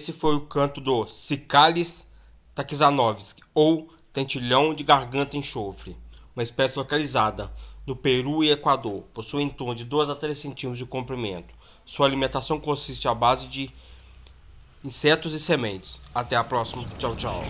Esse foi o canto do Cicalis takizanovski, ou tentilhão de garganta enxofre, uma espécie localizada no Peru e Equador. Possui em torno de 2 a 3 centímetros de comprimento. Sua alimentação consiste à base de insetos e sementes. Até a próxima. Tchau, tchau.